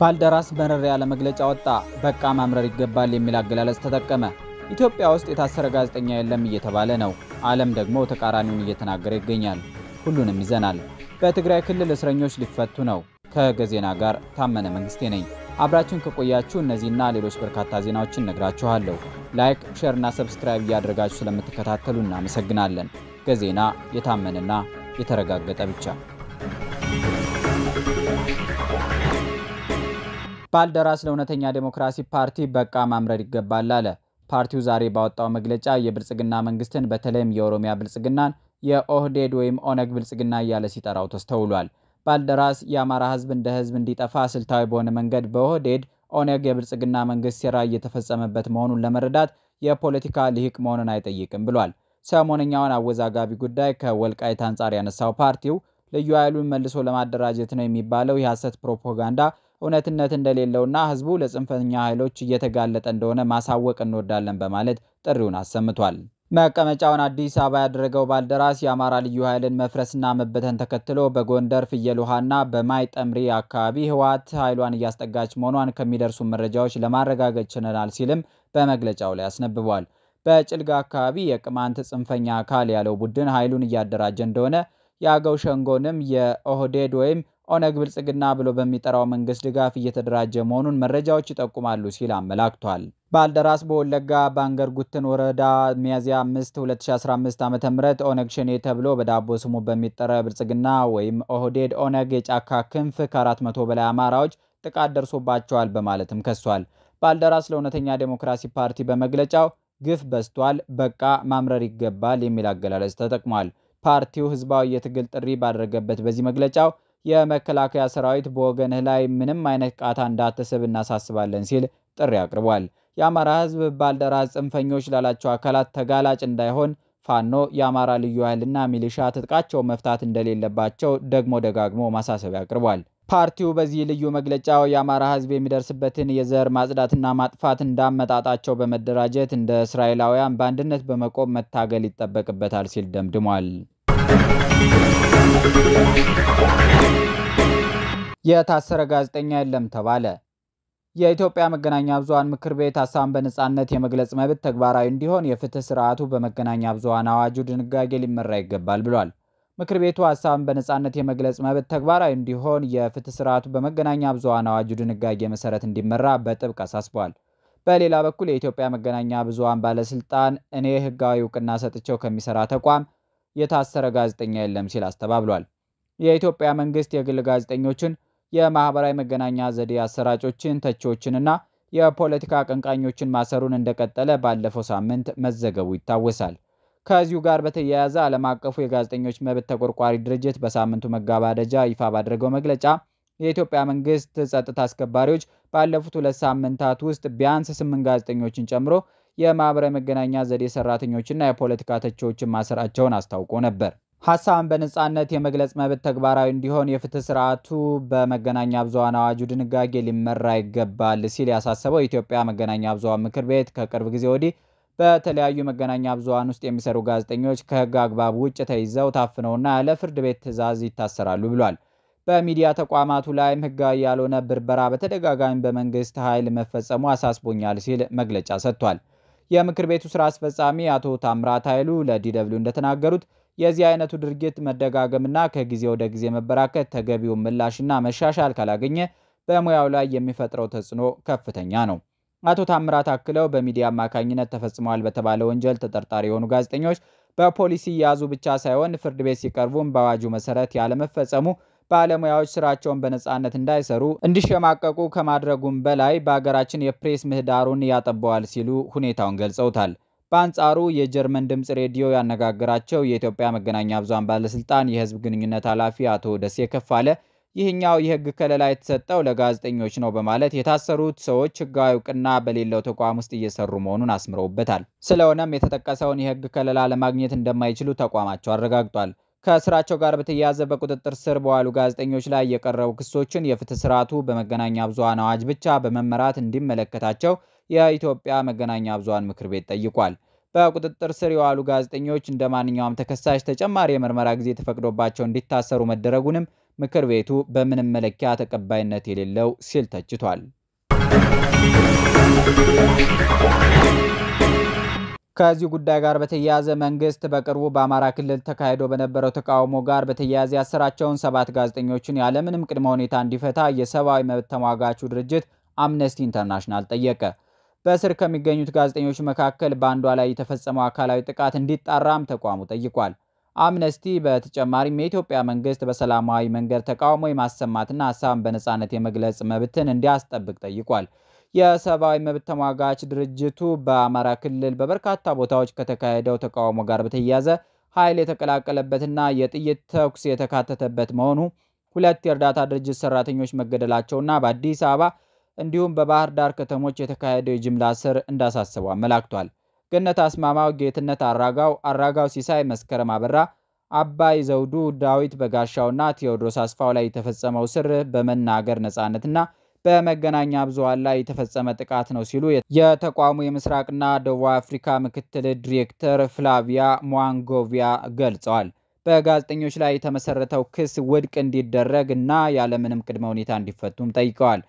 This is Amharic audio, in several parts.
ባልደራስ መረር ያለ መግለጫ ወጣ። በቃ ማምረር ይገባል የሚል አገላለጽ ተጠቀመ። ኢትዮጵያ ውስጥ የታሰረ ጋዜጠኛ የለም እየተባለ ነው። ዓለም ደግሞ ተቃራኒውን እየተናገረ ይገኛል። ሁሉንም ይዘናል። በትግራይ ክልል እስረኞች ሊፈቱ ነው። ከገዜና ጋር ታመነ መንግስቴ ነኝ። አብራችሁን ከቆያችሁ እነዚህና ሌሎች በርካታ ዜናዎችን ነግራችኋለሁ። ላይክ፣ ሼር እና ሰብስክራይብ እያደረጋችሁ ስለምትከታተሉ እናመሰግናለን። ከዜና የታመነና የተረጋገጠ ብቻ። ባልደራስ ለእውነተኛ ዴሞክራሲ ፓርቲ በቃ ማምረር ይገባል አለ። ፓርቲው ዛሬ ባወጣው መግለጫ የብልጽግና መንግስትን በተለይም የኦሮሚያ ብልጽግናን የኦህዴድ ወይም ኦነግ ብልጽግና እያለ ሲጠራው ተስተውሏል። ባልደራስ የአማራ ህዝብ እንደ ህዝብ እንዲጠፋ ስልታዊ በሆነ መንገድ በኦህዴድ ኦነግ የብልጽግና መንግስት ሴራ እየተፈጸመበት መሆኑን ለመረዳት የፖለቲካ ልሂቅ መሆኑን አይጠይቅም ብሏል። ሰሞነኛውን አወዛጋቢ ጉዳይ ከወልቃይት አንጻር ያነሳው ፓርቲው ልዩ ኃይሉን መልሶ ለማደራጀት ነው የሚባለው የሐሰት ፕሮፓጋንዳ እውነትነት እንደሌለውና ህዝቡ ለጽንፈኛ ኃይሎች እየተጋለጠ እንደሆነ ማሳወቅ እንወዳለን በማለት ጥሪውን አሰምቷል። መቀመጫውን አዲስ አበባ ያደረገው ባልደራስ የአማራ ልዩ ኃይልን መፍረስና መበተን ተከትሎ በጎንደር ፍየል ውሃና በማይ ጠምሪ አካባቢ ህወሓት ኃይሏን እያስጠጋች መሆኗን ከሚደርሱ መረጃዎች ለማረጋገጥ ችለናል ሲልም በመግለጫው ላይ አስነብቧል። በጭልጋ አካባቢ የቅማንት ጽንፈኛ አካል ያለው ቡድን ኃይሉን እያደራጀ እንደሆነ የአገው ሸንጎንም የኦህዴድ ወይም ኦነግ ብልጽግና ብሎ በሚጠራው መንግስት ድጋፍ እየተደራጀ መሆኑን መረጃዎች ይጠቁማሉ ሲል አመላክቷል። ባልደራስ በወለጋ ባንገር ጉትን ወረዳ ሚያዝያ 5 2015 ዓ.ም ኦነግ ሸኔ ተብሎ በዳቦ ስሙ በሚጠራው ብልጽግና ወይም ኦህዴድ ኦነግ የጫካ ክንፍ ከ400 በላይ አማራዎች ጥቃት ደርሶባቸዋል በማለትም ከሷል። ባልደራስ ለእውነተኛ ዴሞክራሲ ፓርቲ በመግለጫው ግፍ በስቷል በቃ ማምረር ይገባል የሚል አገላለጽ ተጠቅሟል። ፓርቲው ህዝባዊ የትግል ጥሪ ባደረገበት በዚህ መግለጫው የመከላከያ ሰራዊት በወገንህ ላይ ምንም አይነት ቃታ እንዳትስብ እናሳስባለን ሲል ጥሪ አቅርቧል። የአማራ ህዝብ ባልደራስ ጽንፈኞች ላላቸው አካላት ተጋላጭ እንዳይሆን ፋኖ፣ የአማራ ልዩ ኃይልና ሚሊሻ ትጥቃቸው መፍታት እንደሌለባቸው ደግሞ ደጋግሞ ማሳሰቢያ አቅርቧል። ፓርቲው በዚህ ልዩ መግለጫው የአማራ ህዝብ የሚደርስበትን የዘር ማጽዳትና ማጥፋት እንዳመጣጣቸው በመደራጀት እንደ እስራኤላውያን በአንድነት በመቆም መታገል ይጠበቅበታል ሲል ደምድሟል። የታሰረ ጋዜጠኛ የለም ተባለ። የኢትዮጵያ መገናኛ ብዙሃን ምክር ቤት ሀሳብን በነጻነት የመግለጽ መብት ተግባራዊ እንዲሆን የፍትህ ስርዓቱ በመገናኛ ብዙሃን አዋጁ ድንጋጌ ሊመራ ይገባል ብሏል። ምክር ቤቱ ሀሳብን በነጻነት የመግለጽ መብት ተግባራዊ እንዲሆን የፍትህ ስርዓቱ በመገናኛ ብዙሃን አዋጁ ድንጋጌ መሰረት እንዲመራ በጥብቅ አሳስቧል። በሌላ በኩል የኢትዮጵያ መገናኛ ብዙሃን ባለስልጣን እኔ ህጋዊ እውቅና ሰጥቸው ከሚሰራ ተቋም የታሰረ ጋዜጠኛ የለም ሲል አስተባብሏል። የኢትዮጵያ መንግስት የግል ጋዜጠኞችን፣ የማህበራዊ መገናኛ ዘዴ አሰራጮችን፣ ተቺዎችንና የፖለቲካ አቀንቃኞችን ማሰሩን እንደቀጠለ ባለፈው ሳምንት መዘገቡ ይታወሳል። ከዚሁ ጋር በተያያዘ ዓለም አቀፉ የጋዜጠኞች መብት ተቆርቋሪ ድርጅት በሳምንቱ መጋባደጃ ይፋ ባደረገው መግለጫ የኢትዮጵያ መንግስት ጸጥታ አስከባሪዎች ባለፉት ሁለት ሳምንታት ውስጥ ቢያንስ ስምንት ጋዜጠኞችን ጨምሮ የማኅበራዊ መገናኛ ዘዴ ሰራተኞችና የፖለቲካ ተቺዎችን ማሰራቸውን አስታውቆ ነበር። ሀሳብን በነጻነት የመግለጽ መብት ተግባራዊ እንዲሆን የፍትህ ስርዓቱ በመገናኛ ብዙሀን አዋጁ ድንጋጌ ሊመራ ይገባል ሲል ያሳሰበው የኢትዮጵያ መገናኛ ብዙሀን ምክር ቤት ከቅርብ ጊዜ ወዲህ በተለያዩ መገናኛ ብዙሀን ውስጥ የሚሰሩ ጋዜጠኞች ከህግ አግባብ ውጭ ተይዘው ታፍነውና ያለ ፍርድ ቤት ትዕዛዝ ይታሰራሉ ብሏል። በሚዲያ ተቋማቱ ላይም ህጋዊ ያልሆነ ብርበራ በተደጋጋሚ በመንግስት ኃይል መፈጸሙ አሳስቦኛል ሲል መግለጫ ሰጥቷል። የምክር ቤቱ ስራ አስፈጻሚ አቶ ታምራት ኃይሉ ለዲደብሊው እንደተናገሩት የዚህ አይነቱ ድርጊት መደጋገምና ከጊዜ ወደ ጊዜ መበራከት ተገቢውን ምላሽና መሻሻል ካላገኘ በሙያው ላይ የሚፈጥረው ተጽዕኖ ከፍተኛ ነው። አቶ ታምራት አክለው በሚዲያ አማካኝነት ተፈጽመዋል በተባለ ወንጀል ተጠርጣሪ የሆኑ ጋዜጠኞች በፖሊሲ ያዙ ብቻ ሳይሆን ፍርድ ቤት ሲቀርቡም በአዋጁ መሰረት ያለመፈጸሙ ባለሙያዎች ስራቸውን በነጻነት እንዳይሰሩ እንዲሸማቀቁ ከማድረጉም በላይ በሀገራችን የፕሬስ ምህዳሩን ያጠበዋል ሲሉ ሁኔታውን ገልጸውታል። በአንጻሩ የጀርመን ድምፅ ሬዲዮ ያነጋገራቸው የኢትዮጵያ መገናኛ ብዙሃን ባለስልጣን የህዝብ ግንኙነት ኃላፊ አቶ ደሴ ከፋለ ይህኛው የህግ ከለላ የተሰጠው ለጋዜጠኞች ነው በማለት የታሰሩት ሰዎች ህጋዊ እውቅና በሌለው ተቋም ውስጥ እየሰሩ መሆኑን አስምረውበታል። ስለሆነም የተጠቀሰውን የህግ ከለላ ለማግኘት እንደማይችሉ ተቋማቸው አረጋግጧል። ከስራቸው ጋር በተያያዘ በቁጥጥር ስር በዋሉ ጋዜጠኞች ላይ የቀረቡ ክሶችን የፍትህ ስርዓቱ በመገናኛ ብዙሃን አዋጅ ብቻ በመመራት እንዲመለከታቸው የኢትዮጵያ መገናኛ ብዙሃን ምክር ቤት ጠይቋል። በቁጥጥር ስር የዋሉ ጋዜጠኞች እንደ ማንኛውም ተከሳሽ ተጨማሪ የምርመራ ጊዜ ተፈቅዶባቸው እንዲታሰሩ መደረጉንም ምክር ቤቱ በምንም መለኪያ ተቀባይነት የሌለው ሲል ተችቷል። ከዚህ ጉዳይ ጋር በተያያዘ መንግስት በቅርቡ በአማራ ክልል ተካሂዶ በነበረው ተቃውሞ ጋር በተያያዘ ያሰራቸውን ሰባት ጋዜጠኞችን ያለምንም ቅድመ ሁኔታ እንዲፈታ የሰብአዊ መብት ተሟጋቹ ድርጅት አምነስቲ ኢንተርናሽናል ጠየቀ። በእስር ከሚገኙት ጋዜጠኞች መካከል በአንዷ ላይ የተፈጸመው አካላዊ ጥቃት እንዲጣራም ተቋሙ ጠይቋል። አምነስቲ በተጨማሪም የኢትዮጵያ መንግስት በሰላማዊ መንገድ ተቃውሞ የማሰማትና ሀሳብን በነፃነት የመግለጽ መብትን እንዲያስጠብቅ ጠይቋል። የሰብአዊ መብት ተሟጋች ድርጅቱ በአማራ ክልል በበርካታ ቦታዎች ከተካሄደው ተቃውሞ ጋር በተያያዘ ኃይል የተቀላቀለበትና የጥይት ተኩስ የተካተተበት መሆኑ ሁለት የእርዳታ ድርጅት ሰራተኞች መገደላቸውና በአዲስ አበባ እንዲሁም በባህር ዳር ከተሞች የተካሄደው የጅምላ ስር እንዳሳሰቡ አመላክቷል። ገነት አስማማው፣ ጌትነት አራጋው፣ አራጋው ሲሳይ፣ መስከረም አበራ፣ አባይ ዘውዱ፣ ዳዊት በጋሻውና ቴዎድሮስ አስፋው ላይ የተፈጸመው ስር በመናገር ነፃነትና በመገናኛ ብዙሃን ላይ የተፈጸመ ጥቃት ነው ሲሉ የተቋሙ የምስራቅና ደቡብ አፍሪካ ምክትል ዲሬክተር ፍላቪያ ሟንጎቪያ ገልጸዋል። በጋዜጠኞች ላይ የተመሰረተው ክስ ውድቅ እንዲደረግ እና ያለምንም ቅድመ ሁኔታ እንዲፈቱም ጠይቀዋል።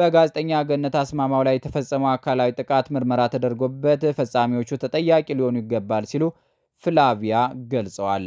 በጋዜጠኛ ገነት አስማማው ላይ የተፈጸመው አካላዊ ጥቃት ምርመራ ተደርጎበት ፈጻሚዎቹ ተጠያቂ ሊሆኑ ይገባል ሲሉ ፍላቪያ ገልጸዋል።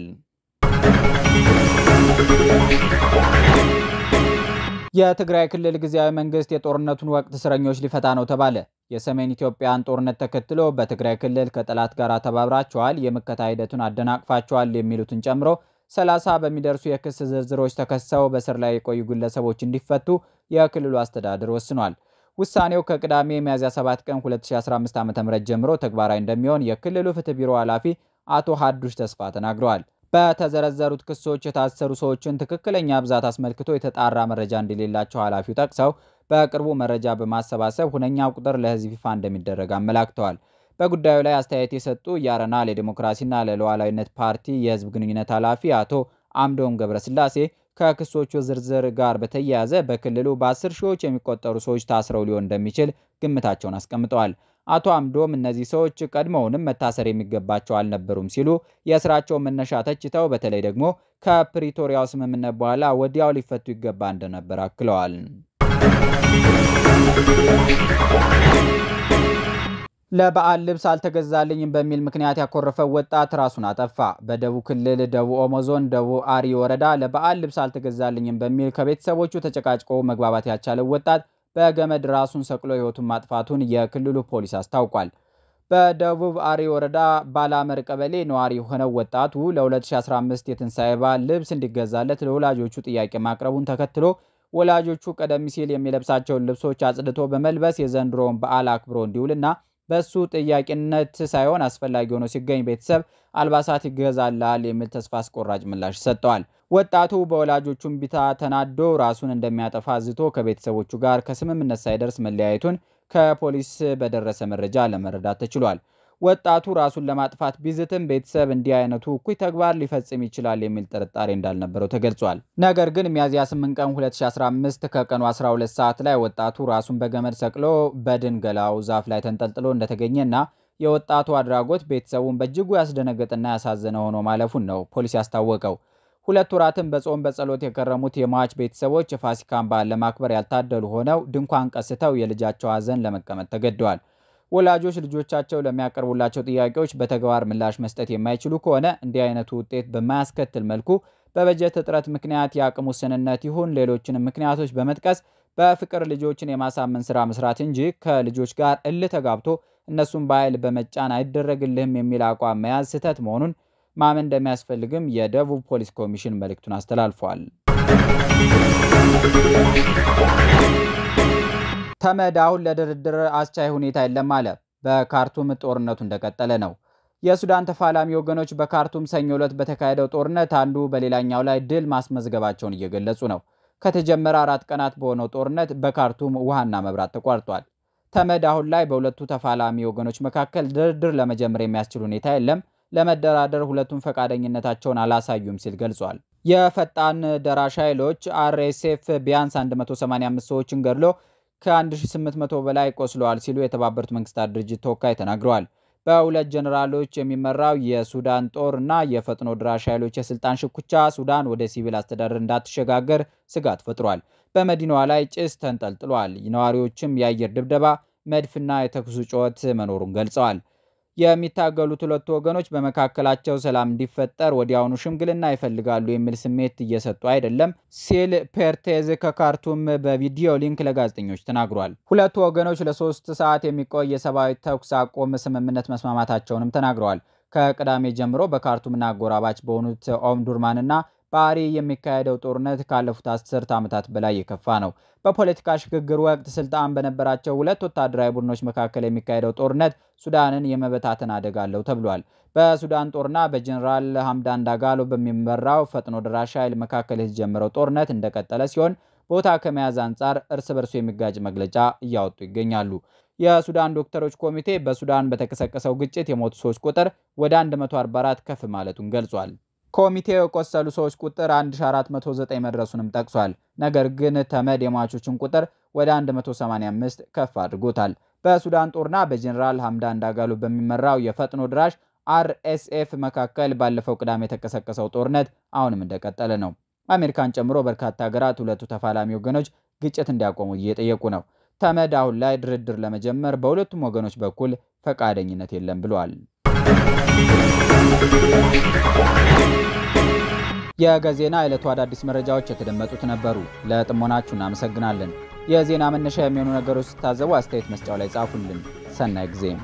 የትግራይ ክልል ጊዜያዊ መንግስት የጦርነቱን ወቅት እስረኞች ሊፈታ ነው ተባለ። የሰሜን ኢትዮጵያን ጦርነት ተከትሎ በትግራይ ክልል ከጠላት ጋር ተባብራቸዋል፣ የምከታ ሂደቱን አደናቅፋቸዋል የሚሉትን ጨምሮ ሰላሳ በሚደርሱ የክስ ዝርዝሮች ተከሰው በስር ላይ የቆዩ ግለሰቦች እንዲፈቱ የክልሉ አስተዳደር ወስኗል። ውሳኔው ከቅዳሜ ሚያዝያ 7 ቀን 2015 ዓ.ም ጀምሮ ተግባራዊ እንደሚሆን የክልሉ ፍትህ ቢሮ ኃላፊ አቶ ሀዱሽ ተስፋ ተናግረዋል። በተዘረዘሩት ክሶች የታሰሩ ሰዎችን ትክክለኛ ብዛት አስመልክቶ የተጣራ መረጃ እንደሌላቸው ኃላፊው ጠቅሰው በቅርቡ መረጃ በማሰባሰብ ሁነኛ ቁጥር ለሕዝብ ይፋ እንደሚደረግ አመላክተዋል። በጉዳዩ ላይ አስተያየት የሰጡ የአረና ለዲሞክራሲና ለሉዓላዊነት ፓርቲ የህዝብ ግንኙነት ኃላፊ አቶ አምዶም ገብረስላሴ ከክሶቹ ዝርዝር ጋር በተያያዘ በክልሉ በአስር ሺዎች የሚቆጠሩ ሰዎች ታስረው ሊሆን እንደሚችል ግምታቸውን አስቀምጠዋል። አቶ አምዶም እነዚህ ሰዎች ቀድሞውንም መታሰር የሚገባቸው አልነበሩም ሲሉ የስራቸውን መነሻ ተችተው በተለይ ደግሞ ከፕሪቶሪያው ስምምነት በኋላ ወዲያው ሊፈቱ ይገባ እንደነበር አክለዋል። ለበዓል ልብስ አልተገዛልኝም በሚል ምክንያት ያኮረፈው ወጣት ራሱን አጠፋ። በደቡብ ክልል ደቡብ ኦሞ ዞን ደቡብ አሪ ወረዳ ለበዓል ልብስ አልተገዛልኝም በሚል ከቤተሰቦቹ ተጨቃጭቆ መግባባት ያልቻለው ወጣት በገመድ ራሱን ሰቅሎ ህይወቱን ማጥፋቱን የክልሉ ፖሊስ አስታውቋል። በደቡብ አሪ ወረዳ ባላመር ቀበሌ ነዋሪ የሆነው ወጣቱ ለ2015 የትንሣኤ በዓል ልብስ እንዲገዛለት ለወላጆቹ ጥያቄ ማቅረቡን ተከትሎ ወላጆቹ ቀደም ሲል የሚለብሳቸውን ልብሶች አጽድቶ በመልበስ የዘንድሮውን በዓል አክብሮ እንዲውልና በሱ ጥያቄነት ሳይሆን አስፈላጊ ሆኖ ሲገኝ ቤተሰብ አልባሳት ይገዛላል የሚል ተስፋ አስቆራጭ ምላሽ ሰጥተዋል። ወጣቱ በወላጆቹ ቢታ ተናዶ ራሱን እንደሚያጠፋ አዝቶ ከቤተሰቦቹ ጋር ከስምምነት ሳይደርስ መለያየቱን ከፖሊስ በደረሰ መረጃ ለመረዳት ተችሏል። ወጣቱ ራሱን ለማጥፋት ቢዝትም ቤተሰብ እንዲህ አይነቱ እኩይ ተግባር ሊፈጽም ይችላል የሚል ጥርጣሬ እንዳልነበረው ተገልጿል። ነገር ግን ሚያዝያ 8 ቀን 2015 ከቀኑ 12 ሰዓት ላይ ወጣቱ ራሱን በገመድ ሰቅሎ በድንገላው ዛፍ ላይ ተንጠልጥሎ እንደተገኘና የወጣቱ አድራጎት ቤተሰቡን በእጅጉ ያስደነገጠና ያሳዘነ ሆኖ ማለፉን ነው ፖሊስ ያስታወቀው። ሁለት ወራትን በጾም በጸሎት የከረሙት የሟች ቤተሰቦች የፋሲካን በዓል ለማክበር ያልታደሉ ሆነው ድንኳን ቀስተው የልጃቸው ሀዘን ለመቀመጥ ተገደዋል። ወላጆች ልጆቻቸው ለሚያቀርቡላቸው ጥያቄዎች በተግባር ምላሽ መስጠት የማይችሉ ከሆነ እንዲህ አይነቱ ውጤት በማያስከትል መልኩ በበጀት እጥረት ምክንያት የአቅም ውስንነት ይሁን ሌሎችንም ምክንያቶች በመጥቀስ በፍቅር ልጆችን የማሳመን ስራ መስራት እንጂ ከልጆች ጋር እልህ ተጋብቶ እነሱን በኃይል በመጫን አይደረግልህም የሚል አቋም መያዝ ስህተት መሆኑን ማመን እንደሚያስፈልግም የደቡብ ፖሊስ ኮሚሽን መልእክቱን አስተላልፏል። ተመድ አሁን ለድርድር አስቻይ ሁኔታ የለም አለ። በካርቱም ጦርነቱ እንደቀጠለ ነው። የሱዳን ተፋላሚ ወገኖች በካርቱም ሰኞ ዕለት በተካሄደው ጦርነት አንዱ በሌላኛው ላይ ድል ማስመዝገባቸውን እየገለጹ ነው። ከተጀመረ አራት ቀናት በሆነው ጦርነት በካርቱም ውሃና መብራት ተቋርጧል። ተመድ አሁን ላይ በሁለቱ ተፋላሚ ወገኖች መካከል ድርድር ለመጀመር የሚያስችል ሁኔታ የለም፣ ለመደራደር ሁለቱም ፈቃደኝነታቸውን አላሳዩም ሲል ገልጿል። የፈጣን ደራሽ ኃይሎች አርኤስኤፍ ቢያንስ 185 ሰዎችን ገድሎ ከ1800 በላይ ቆስለዋል ሲሉ የተባበሩት መንግስታት ድርጅት ተወካይ ተናግረዋል። በሁለት ጀኔራሎች የሚመራው የሱዳን ጦር እና የፈጥኖ ድራሽ ኃይሎች የስልጣን ሽኩቻ ሱዳን ወደ ሲቪል አስተዳደር እንዳትሸጋገር ስጋት ፈጥሯል። በመዲናዋ ላይ ጭስ ተንጠልጥሏል። ነዋሪዎችም የአየር ድብደባ፣ መድፍና የተኩሱ ጩኸት መኖሩን ገልጸዋል። የሚታገሉት ሁለቱ ወገኖች በመካከላቸው ሰላም እንዲፈጠር ወዲያውኑ ሽምግልና ይፈልጋሉ የሚል ስሜት እየሰጡ አይደለም ሲል ፔርቴዝ ከካርቱም በቪዲዮ ሊንክ ለጋዜጠኞች ተናግሯል። ሁለቱ ወገኖች ለሶስት ሰዓት የሚቆይ የሰብአዊ ተኩስ አቁም ስምምነት መስማማታቸውንም ተናግረዋል። ከቅዳሜ ጀምሮ በካርቱምና አጎራባች በሆኑት ዱርማንና በአሪ የሚካሄደው ጦርነት ካለፉት አስርት ዓመታት በላይ የከፋ ነው። በፖለቲካ ሽግግር ወቅት ስልጣን በነበራቸው ሁለት ወታደራዊ ቡድኖች መካከል የሚካሄደው ጦርነት ሱዳንን የመበታተን አደጋ አለው ተብሏል። በሱዳን ጦርና በጀኔራል ሀምዳን ዳጋሎ በሚመራው ፈጥኖ ደራሽ ኃይል መካከል የተጀመረው ጦርነት እንደቀጠለ ሲሆን ቦታ ከመያዝ አንጻር እርስ በርሱ የሚጋጭ መግለጫ እያወጡ ይገኛሉ። የሱዳን ዶክተሮች ኮሚቴ በሱዳን በተቀሰቀሰው ግጭት የሞቱ ሰዎች ቁጥር ወደ 144 ከፍ ማለቱን ገልጿል። ኮሚቴው የቆሰሉ ሰዎች ቁጥር 1409 መድረሱንም ጠቅሷል። ነገር ግን ተመድ የሟቾችን ቁጥር ወደ 185 ከፍ አድርጎታል። በሱዳን ጦርና በጀኔራል ሐምዳን ዳጋሎ በሚመራው የፈጥኖ ድራሽ አርኤስኤፍ መካከል ባለፈው ቅዳሜ የተቀሰቀሰው ጦርነት አሁንም እንደቀጠለ ነው። አሜሪካን ጨምሮ በርካታ ሀገራት ሁለቱ ተፋላሚ ወገኖች ግጭት እንዲያቆሙ እየጠየቁ ነው። ተመድ አሁን ላይ ድርድር ለመጀመር በሁለቱም ወገኖች በኩል ፈቃደኝነት የለም ብሏል። የገዜና ዕለቱ አዳዲስ መረጃዎች የተደመጡት ነበሩ። ለጥሞናችሁ እናመሰግናለን። የዜና መነሻ የሚሆኑ ነገሮች ስታዘቡ አስተያየት መስጫው ላይ ጻፉልን። ሰናይ ጊዜም